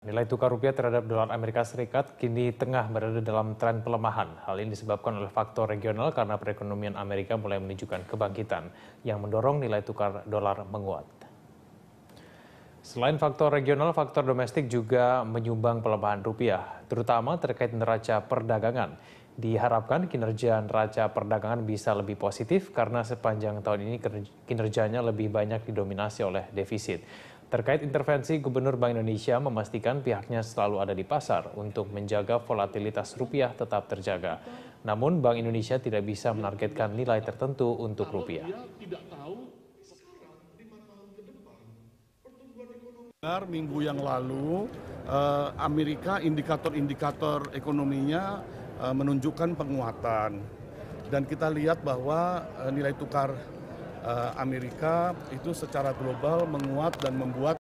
Nilai tukar rupiah terhadap dolar Amerika Serikat kini tengah berada dalam tren pelemahan. Hal ini disebabkan oleh faktor regional karena perekonomian Amerika mulai menunjukkan kebangkitan yang mendorong nilai tukar dolar menguat. Selain faktor regional, faktor domestik juga menyumbang pelemahan rupiah, terutama terkait neraca perdagangan. Diharapkan kinerja neraca perdagangan bisa lebih positif karena sepanjang tahun ini kinerjanya lebih banyak didominasi oleh defisit. Terkait intervensi, Gubernur Bank Indonesia memastikan pihaknya selalu ada di pasar untuk menjaga volatilitas rupiah tetap terjaga. Namun, Bank Indonesia tidak bisa menargetkan nilai tertentu untuk rupiah. minggu yang lalu eh, Amerika indikator-indikator ekonominya eh, menunjukkan penguatan dan kita lihat bahwa eh, nilai tukar Eh, Amerika itu secara global menguat dan membuat